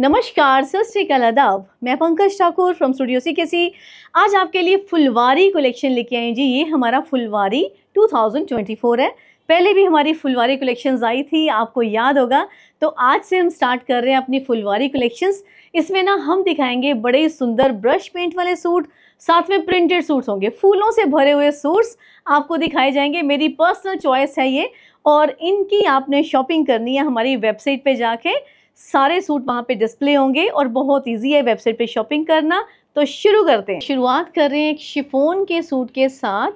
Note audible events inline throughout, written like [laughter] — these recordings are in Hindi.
नमस्कार सत श्रीकाल आदाब मैं Pankaj Thakur from studio C K C आज आपके लिए फुलवारी कलेक्शन लेके आए जी ये हमारा फुलवारी 2024 है पहले भी हमारी फुलवारी कलेक्शंस आई थी आपको याद होगा तो आज से हम स्टार्ट कर रहे हैं अपनी फुलवारी कलेक्शंस इसमें ना हम दिखाएंगे बड़े सुंदर ब्रश पेंट वाले सूट साथ में प्रिंटेड सूट्स होंगे फूलों से भरे हुए सूट्स आपको दिखाए जाएंगे मेरी पर्सनल चॉइस है ये और इनकी आपने शॉपिंग करनी है हमारी वेबसाइट पे जाके सारे सूट वहाँ पे डिस्प्ले होंगे और बहुत इजी है वेबसाइट पे शॉपिंग करना तो शुरू करते हैं शुरुआत कर रहे हैं एक शिफोन के सूट के साथ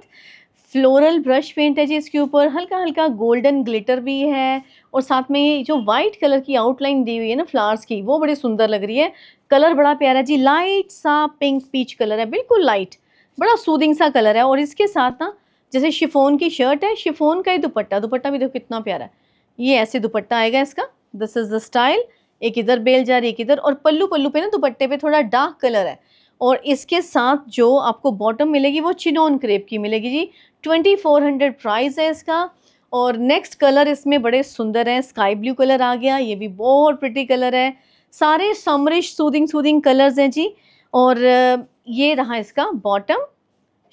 फ्लोरल ब्रश पेंट है जी इसके ऊपर हल्का हल्का गोल्डन ग्लिटर भी है और साथ में जो वाइट कलर की आउटलाइन दी हुई है ना फ्लावर्स की वो बड़ी सुंदर लग रही है कलर बड़ा प्यारा है जी लाइट सा पिंक पीच कलर है बिल्कुल लाइट बड़ा सूदिंग सा कलर है और इसके साथ ना जैसे शिफोन की शर्ट है शिफोन का ही दुपट्टा दुपट्टा भी देखो कितना प्यारा है ये ऐसे दुपट्टा आएगा इसका दिस इज़ द स्टाइल एक इधर बेल जा रही है एक इधर और पल्लू पल्लू पे ना दुपट्टे पे थोड़ा डार्क कलर है और इसके साथ जो आपको बॉटम मिलेगी वो चिनोन क्रेप की मिलेगी जी ट्वेंटी फोर हंड्रेड प्राइस है इसका और नेक्स्ट कलर इसमें बड़े सुंदर हैं स्काई ब्लू कलर आ गया ये भी बहुत प्रिटी कलर है सारे समरिश सूदिंग सूदिंग कलर्स हैं जी और ये रहा इसका बॉटम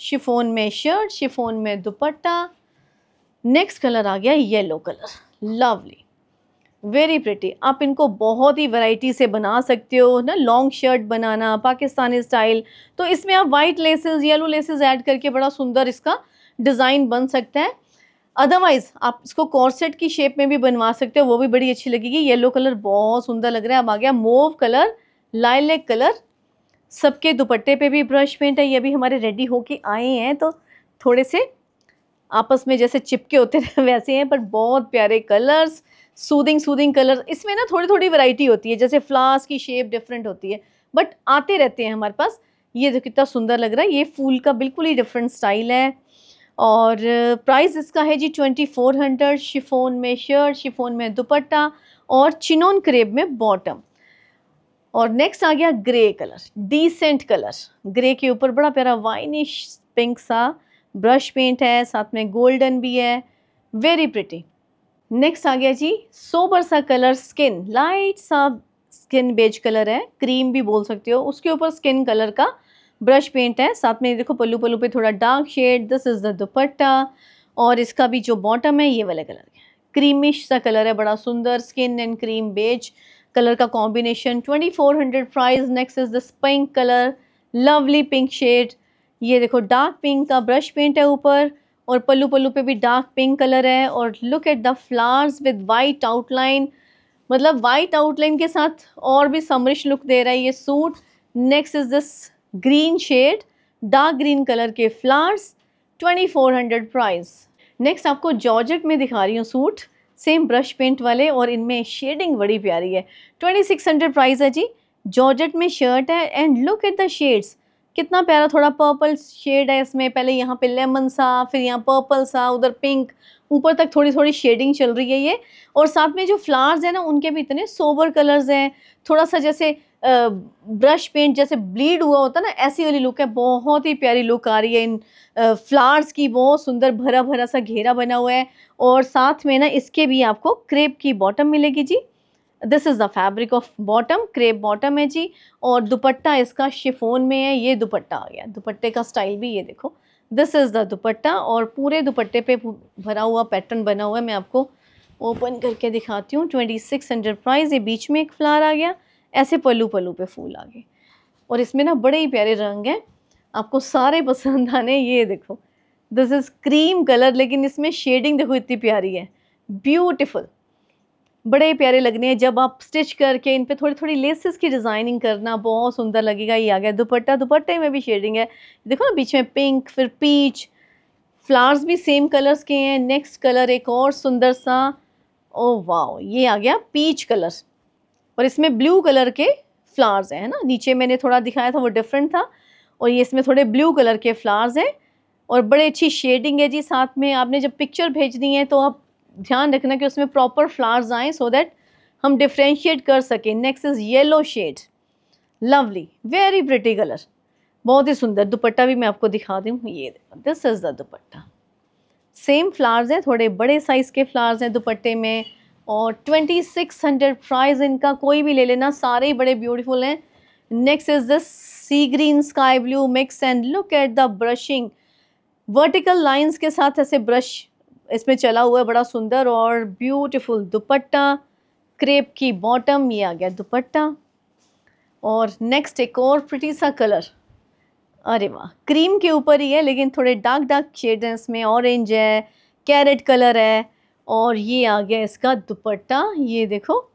शिफोन में शर्ट शिफोन में दुपट्टा नेक्स्ट कलर आ गया yellow colour lovely very pretty आप इनको बहुत ही वैरायटी से बना सकते हो ना लॉन्ग शर्ट बनाना पाकिस्तानी स्टाइल तो इसमें आप white laces yellow laces add करके बड़ा सुंदर इसका डिज़ाइन बन सकता है अदरवाइज़ आप इसको कॉर्सेट की शेप में भी बनवा सकते हो वो भी बड़ी अच्छी लगेगी येलो कलर बहुत सुंदर लग रहा है अब आ गया मोव कलर लाइलेक कलर सबके दुपट्टे पे भी ब्रश पेंट है ये भी हमारे रेडी होके आए हैं तो थोड़े से आपस में जैसे चिपके होते हैं [laughs] वैसे हैं पर बहुत प्यारे कलर्स सूदिंग सूदिंग कलर इसमें ना थोड़ी थोड़ी वैरायटी होती है जैसे फ्लास की शेप डिफरेंट होती है बट आते रहते हैं हमारे पास ये जो कितना सुंदर लग रहा है ये फूल का बिल्कुल ही डिफरेंट स्टाइल है और प्राइस इसका है जी ट्वेंटी फोर हंड्रेड शिफोन में शर्ट शिफोन में दुपट्टा और चिनोन क्रेब में बॉटम और नेक्स्ट आ गया grey colour decent colour grey के ऊपर बड़ा प्यारा वाइनिश पिंक सा ब्रश पेंट है साथ में गोल्डन भी है वेरी प्रिटी नेक्स्ट आ गया जी सोबर सा कलर स्किन लाइट सा स्किन बेज कलर है क्रीम भी बोल सकते हो उसके ऊपर स्किन कलर का ब्रश पेंट है साथ में देखो पल्लू पल्लू पे थोड़ा dark shade this is the dupatta और इसका भी जो बॉटम है ये वाला कलर है क्रीमिश सा कलर है बड़ा सुंदर skin and cream beige colour का combination 2400 price next is this pink colour lovely pink shade ये देखो डार्क पिंक का ब्रश पेंट है ऊपर और पल्लू पल्लू पे भी डार्क पिंक कलर है और look at the flowers with white outline मतलब वाइट आउटलाइन के साथ और भी समरिश लुक दे रहा है ये suit next is this green shade dark green colour के फ्लावर्स 2400 प्राइस नेक्स्ट आपको जॉर्जेट में दिखा रही हूँ सूट सेम ब्रश पेंट वाले और इनमें शेडिंग बड़ी प्यारी है 2600 प्राइस है जी जॉर्जेट में शर्ट है and look at the shades कितना प्यारा थोड़ा पर्पल शेड है इसमें पहले यहाँ पे लेमन सा फिर यहाँ पर्पल सा उधर पिंक ऊपर तक थोड़ी थोड़ी शेडिंग चल रही है ये और साथ में जो फ्लावर्स हैं ना उनके भी इतने सोबर कलर्स हैं थोड़ा सा जैसे ब्रश पेंट जैसे ब्लीड हुआ होता है ना ऐसी वाली लुक है बहुत ही प्यारी लुक आ रही है इन फ्लावर्स की बहुत सुंदर भरा भरा सा घेरा बना हुआ है और साथ में ना इसके भी आपको क्रेप की बॉटम मिलेगी जी this is the fabric of bottom crepe bottom है जी और दुपट्टा इसका शिफोन में है ये दुपट्टा आ गया दुपट्टे का स्टाइल भी ये देखो दिस इज़ द दुपट्टा और पूरे दुपट्टे पे भरा हुआ पैटर्न बना हुआ है मैं आपको ओपन करके दिखाती हूँ ट्वेंटी सिक्स हंड्रेड प्राइज़ ये बीच में एक फ्लार आ गया ऐसे पलू पलू पे फूल आ गए और इसमें ना बड़े ही प्यारे रंग हैं आपको सारे पसंद आने ये देखो दिस इज़ क्रीम कलर लेकिन इसमें शेडिंग देखो इतनी प्यारी है ब्यूटिफुल बड़े प्यारे लगने हैं जब आप स्टिच करके इन पर थोड़ी थोड़ी लेसेस की डिज़ाइनिंग करना बहुत सुंदर लगेगा ये आ गया दुपट्टा दुपट्टे में भी शेडिंग है देखो ना बीच में पिंक फिर पीच फ्लावर्स भी सेम कलर्स के हैं नेक्स्ट कलर एक और सुंदर सा ओ वाओ ये आ गया पीच कलर और इसमें ब्लू कलर के फ्लावर्स हैं ना नीचे मैंने थोड़ा दिखाया था वो डिफरेंट था और ये इसमें थोड़े ब्लू कलर के फ्लावर्स हैं और बड़े अच्छी शेडिंग है जी साथ में आपने जब पिक्चर भेजनी है तो आप ध्यान रखना कि उसमें प्रॉपर फ्लावर्स आएँ सो दैट हम डिफ्रेंशिएट कर सकें next is yellow shade lovely very pretty colour बहुत ही सुंदर दुपट्टा भी मैं आपको दिखा दूँ ये this is the dupatta same flowers हैं थोड़े बड़े साइज़ के फ्लावर्स हैं दुपट्टे में और ट्वेंटी सिक्स हंड्रेड प्राइज़ इनका कोई भी ले लेना सारे ही बड़े ब्यूटीफुल हैं next is this sea green sky blue mix and look at the brushing vertical lines के साथ ऐसे ब्रश इसमें चला हुआ है बड़ा सुंदर और ब्यूटीफुल दुपट्टा क्रेप की बॉटम ये आ गया दुपट्टा और नेक्स्ट एक और प्रिटी सा कलर अरे वाह क्रीम के ऊपर ही है लेकिन थोड़े डार्क डार्क शेड हैं इसमें ऑरेंज है कैरेट कलर है और ये आ गया इसका दुपट्टा ये देखो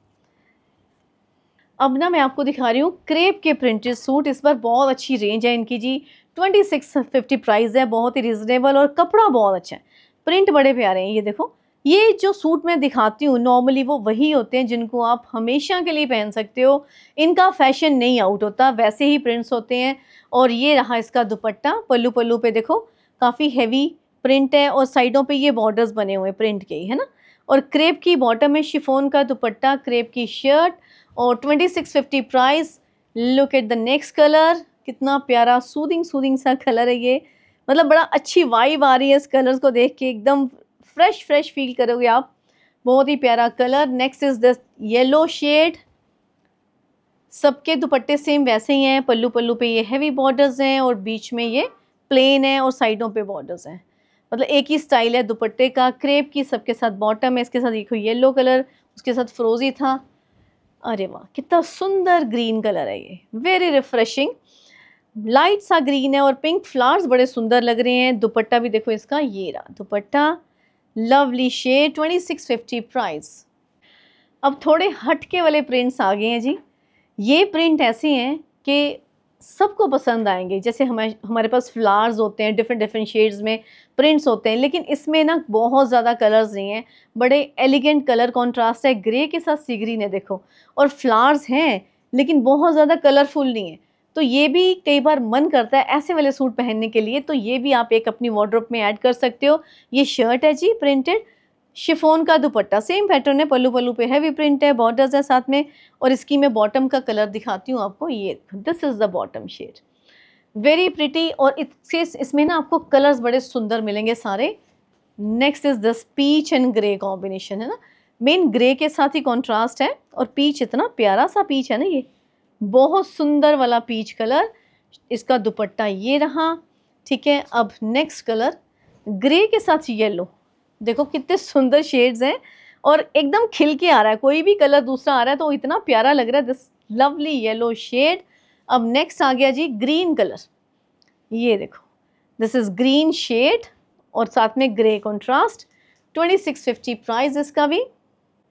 अब ना मैं आपको दिखा रही हूँ क्रेप के प्रिंटेड सूट इस पर बहुत अच्छी रेंज है इनकी जी ट्वेंटी सिक्स फिफ्टी प्राइस है बहुत ही रिजनेबल और कपड़ा बहुत अच्छा है प्रिंट बड़े प्यारे हैं ये देखो ये जो सूट मैं दिखाती हूँ नॉर्मली वो वही होते हैं जिनको आप हमेशा के लिए पहन सकते हो इनका फैशन नहीं आउट होता वैसे ही प्रिंट्स होते हैं और ये रहा इसका दुपट्टा पल्लू पल्लू पे देखो काफ़ी हैवी प्रिंट है और साइडों पे ये बॉर्डर्स बने हुए प्रिंट के ही है ना और क्रेप की बॉटम है शिफोन का दुपट्टा क्रेप की शर्ट और twenty price look at the next colour कितना प्यारा सूदिंग सूदिंग सा कलर है ये मतलब बड़ा अच्छी वाइब आ रही है इस कलर्स को देख के एकदम फ्रेश फ्रेश फील करोगे आप बहुत ही प्यारा colour next is this yellow shade सबके दुपट्टे सेम वैसे ही हैं पल्लू पल्लू पे ये हैवी बॉर्डर्स हैं और बीच में ये प्लेन है और साइडों पे बॉर्डर्स हैं मतलब एक ही स्टाइल है दुपट्टे का क्रेप की सबके साथ बॉटम है इसके साथ देखो येलो कलर उसके साथ फ्रोजी था अरे वाह कितना सुंदर ग्रीन कलर है ये वेरी रिफ्रेशिंग लाइट सा ग्रीन है और पिंक फ्लावर्स बड़े सुंदर लग रहे हैं दुपट्टा भी देखो इसका ये रहा dupatta lovely shade twenty six fifty price अब थोड़े हटके वाले प्रिंट्स आ गए हैं जी ये प्रिंट ऐसे हैं कि सबको पसंद आएंगे जैसे हमारे हमारे पास फ्लावर्स होते हैं डिफरेंट डिफरेंट शेड्स में प्रिंट्स होते हैं लेकिन इसमें ना बहुत ज़्यादा कलर्स नहीं हैं बड़े एलिगेंट कलर कॉन्ट्रास्ट है ग्रे के साथ सीगरी ने है देखो और फ्लावर्स हैं लेकिन बहुत ज़्यादा कलरफुल नहीं है तो ये भी कई बार मन करता है ऐसे वाले सूट पहनने के लिए तो ये भी आप एक अपनी वार्ड्रोप में ऐड कर सकते हो ये शर्ट है जी प्रिंटेड शिफोन का दुपट्टा सेम पैटर्न है पल्लू पल्लू पे हैवी प्रिंट है बॉर्डर्स है साथ में और इसकी मैं बॉटम का कलर दिखाती हूँ आपको ये this is the bottom shade very pretty और इससे इसमें ना आपको कलर्स बड़े सुंदर मिलेंगे सारे next is this peach and grey combination है ना मेन ग्रे के साथ ही कॉन्ट्रास्ट है और पीच इतना प्यारा सा पीच है ना ये बहुत सुंदर वाला पीच कलर इसका दुपट्टा ये रहा ठीक है अब नेक्स्ट कलर ग्रे के साथ येलो देखो कितने सुंदर शेड्स हैं और एकदम खिल के आ रहा है कोई भी कलर दूसरा आ रहा है तो इतना प्यारा लग रहा है दिस लवली येलो शेड अब नेक्स्ट आ गया जी ग्रीन कलर ये देखो दिस इज़ ग्रीन शेड और साथ में ग्रे कॉन्ट्रास्ट 2650 प्राइस इसका भी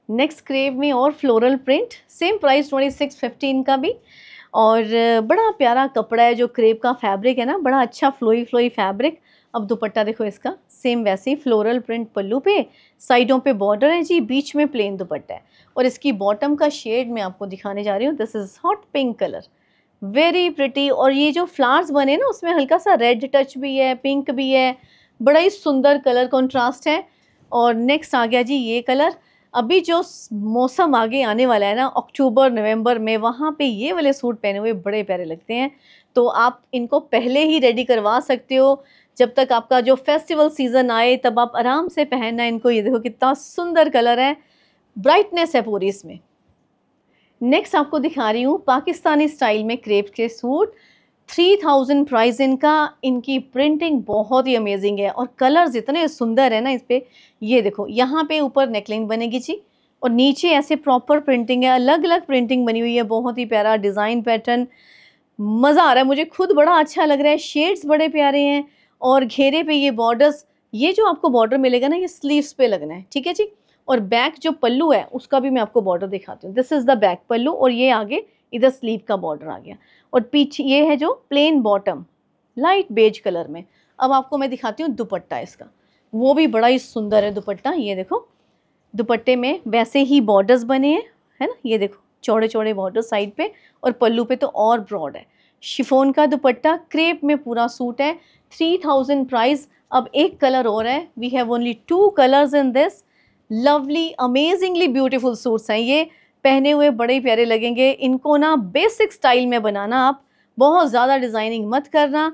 नेक्स्ट क्रेव में और floral print same price twenty six fifteen का भी और uh, बड़ा प्यारा कपड़ा है जो क्रेप का फैब्रिक है ना बड़ा अच्छा फ्लोई फ्लोई फैब्रिक अब दुपट्टा देखो इसका सेम वैसे ही फ्लोरल प्रिंट पल्लू पे साइडों पे बॉर्डर है जी बीच में प्लेन दुपट्टा है और इसकी बॉटम का शेड मैं आपको दिखाने जा रही हूँ this is hot pink colour very pretty और ये जो फ्लावर्स बने ना उसमें हल्का सा रेड टच भी है पिंक भी है बड़ा ही सुंदर कलर कॉन्ट्रास्ट है और नेक्स्ट आ गया जी ये कलर अभी जो मौसम आगे आने वाला है ना अक्टूबर नवंबर में वहाँ पे ये वाले सूट पहने हुए बड़े प्यारे लगते हैं तो आप इनको पहले ही रेडी करवा सकते हो जब तक आपका जो फेस्टिवल सीज़न आए तब आप आराम से पहनना इनको ये देखो कितना सुंदर कलर है ब्राइटनेस है पूरी इसमें नेक्स्ट आपको दिखा रही हूँ पाकिस्तानी स्टाइल में क्रेप के सूट थ्री थाउजेंड प्राइज इनका इनकी प्रिंटिंग बहुत ही अमेजिंग है और कलर्स इतने सुंदर है ना इस पर ये देखो यहाँ पे ऊपर नेकलिन बनेगी जी और नीचे ऐसे प्रॉपर प्रिंटिंग है अलग अलग प्रिंटिंग बनी हुई है बहुत ही प्यारा डिज़ाइन पैटर्न मज़ा आ रहा है मुझे खुद बड़ा अच्छा लग रहा है शेड्स बड़े प्यारे हैं और घेरे पे ये बॉर्डर्स ये जो आपको बॉर्डर मिलेगा ना ये स्लीव्स पे लगना है ठीक है जी और बैक जो पल्लू है उसका भी मैं आपको बॉर्डर दिखाती हूँ this is the back pallu और ये आगे इधर स्लीव का बॉर्डर आ गया और पीछे ये है जो plain bottom light beige colour में अब आपको मैं दिखाती हूँ दुपट्टा इसका वो भी बड़ा ही सुंदर है दुपट्टा ये देखो दुपट्टे में वैसे ही बॉर्डर्स बने हैं है ना ये देखो चौड़े चौड़े बॉर्डर साइड पे और पल्लू पे तो और ब्रॉड है शिफोन का दुपट्टा क्रेप में पूरा सूट है थ्री थाउजेंड प्राइस अब एक कलर और है we have only two colours in this lovely amazingly beautiful suits हैं ये पहने हुए बड़े प्यारे लगेंगे इनको ना बेसिक स्टाइल में बनाना आप बहुत ज़्यादा डिज़ाइनिंग मत करना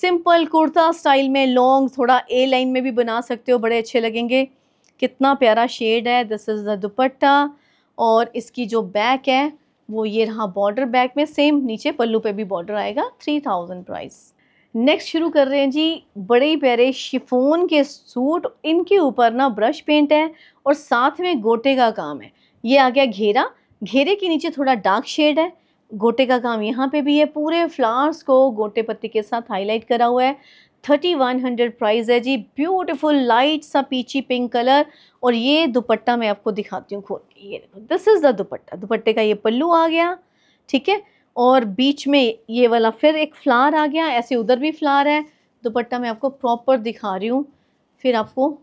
सिंपल कुर्ता स्टाइल में लॉन्ग थोड़ा ए लाइन में भी बना सकते हो बड़े अच्छे लगेंगे कितना प्यारा शेड है दिस इज़ द दुपट्टा और इसकी जो बैक है वो ये रहा बॉर्डर बैक में सेम नीचे पल्लू पे भी बॉर्डर आएगा थ्री थाउजेंड प्राइस नेक्स्ट शुरू कर रहे हैं जी बड़े प्यारे शिफोन के सूट इनके ऊपर ना ब्रश पेंट है और साथ में गोटे का काम है ये आ गया घेरा घेरे के नीचे थोड़ा डार्क शेड है गोटे का काम यहाँ पे भी है पूरे फ्लावर्स को गोटे पत्ते के साथ हाईलाइट करा हुआ है थर्टी वन हंड्रेड प्राइज है जी ब्यूटिफुल लाइट सा पीची पिंक कलर और ये दुपट्टा मैं आपको दिखाती हूँ खोल के ये देखो दिस इज़ द दुपट्टा दुपट्टे का ये पल्लू आ गया ठीक है और बीच में ये वाला फिर एक फ्लार आ गया ऐसे उधर भी फ्लार है दुपट्टा मैं आपको प्रॉपर दिखा रही हूँ फिर आपको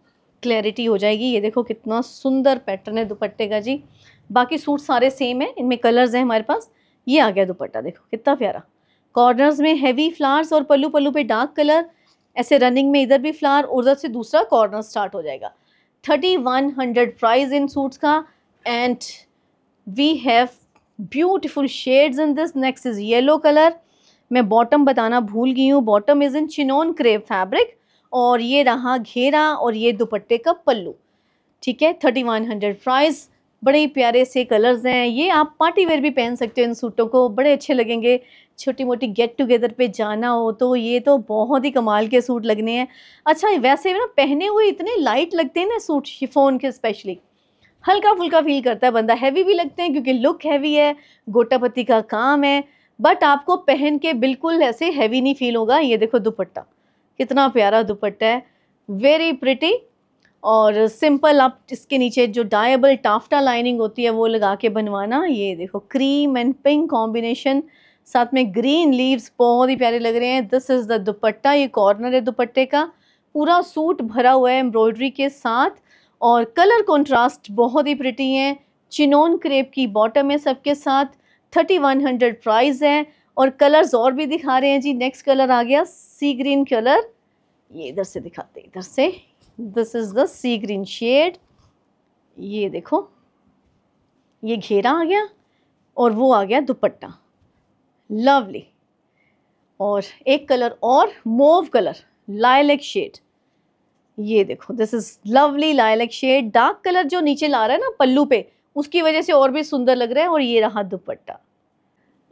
क्लैरिटी हो जाएगी ये देखो कितना सुंदर पैटर्न है दुपट्टे का जी बाकी सूट सारे सेम है इनमें कलर्स हैं हमारे पास ये आ गया दुपट्टा देखो कितना प्यारा कॉर्नर्स में हैवी फ्लावर्स और पल्लू पल्लू पे डार्क कलर ऐसे रनिंग में इधर भी फ्लावर उधर से दूसरा कॉर्नर स्टार्ट हो जाएगा thirty one hundred price in suits का and we have beautiful shades in this next is yellow colour मैं बॉटम बताना भूल गई हूँ bottom is in chiffon crepe fabric और ये रहा घेरा और ये दुपट्टे का पल्लू ठीक है थर्टी वन हंड्रेड प्राइस बड़े ही प्यारे से कलर्स हैं ये आप पार्टी वेयर भी पहन सकते हो इन सूटों को बड़े अच्छे लगेंगे छोटी मोटी गेट टुगेदर पे जाना हो तो ये तो बहुत ही कमाल के सूट लगने हैं अच्छा वैसे ना पहने हुए इतने लाइट लगते हैं ना सूट शिफोन के स्पेशली हल्का फुल्का फील करता है बंदा हैवी भी लगते हैं क्योंकि लुक हैवी है गोटापत्ती का काम है बट आपको पहन के बिल्कुल ऐसे हैवी नहीं फील होगा ये देखो दुपट्टा कितना प्यारा दुपट्टा है वेरी प्रिटी और सिंपल आप इसके नीचे जो डायबल टाफ्टा लाइनिंग होती है वो लगा के बनवाना ये देखो क्रीम एंड पिंक कॉम्बिनेशन साथ में ग्रीन लीव्स बहुत ही प्यारे लग रहे हैं दिस इज़ द दुपट्टा ये कॉर्नर है दुपट्टे का पूरा सूट भरा हुआ है एम्ब्रॉयडरी के साथ और कलर कॉन्ट्रास्ट बहुत ही प्रिटी है चिनोन क्रेप की बॉटम है सबके साथ थर्टी वन हंड्रेड प्राइस है और कलर्स और भी दिखा रहे हैं जी नेक्स्ट कलर आ गया सी ग्रीन कलर ये इधर से दिखाते इधर से this is the sea green shade ये देखो ये घेरा आ गया और वो आ गया दुपट्टा लवली और एक कलर और मोव कलर लाइलेक शेड ये देखो this is lovely lilac shade dark colour जो नीचे ला रहा है ना पल्लू पे उसकी वजह से और भी सुंदर लग रहा है और ये रहा दुपट्टा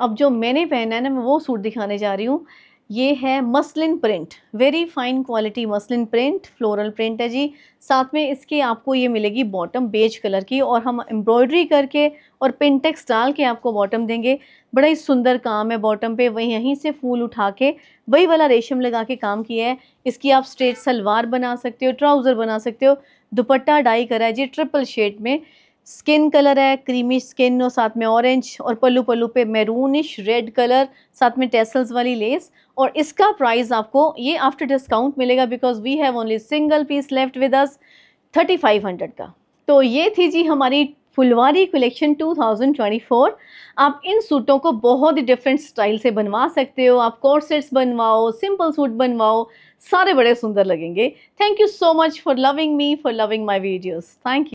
अब जो मैंने पहना है ना मैं वो सूट दिखाने जा रही हूँ ये है muslin print very fine quality muslin print floral print है जी साथ में इसके आपको ये मिलेगी बॉटम बेज कलर की और हम एम्ब्रॉयडरी करके और पिनटेक्स डाल के आपको बॉटम देंगे बड़ा ही सुंदर काम है बॉटम पे वही यहीं से फूल उठा के वही वाला रेशम लगा के काम किया है इसकी आप स्ट्रेट सलवार बना सकते हो ट्राउज़र बना सकते हो दुपट्टा डाई करा है जी ट्रिपल शेड में स्किन कलर है क्रीमी स्किन और साथ में ऑरेंज और पल्लू पल्लू पे मैरूनिश रेड कलर साथ में टेसल्स वाली लेस और इसका प्राइस आपको ये आफ्टर डिस्काउंट मिलेगा because we have only single piece left with us thirty five hundred का तो ये थी जी हमारी फुलवारी कलेक्शन 2024 आप इन सूटों को बहुत ही डिफरेंट स्टाइल से बनवा सकते हो आप कॉर्सेट्स बनवाओ सिंपल सूट बनवाओ सारे बड़े सुंदर लगेंगे thank you so much for loving me for loving my videos thank you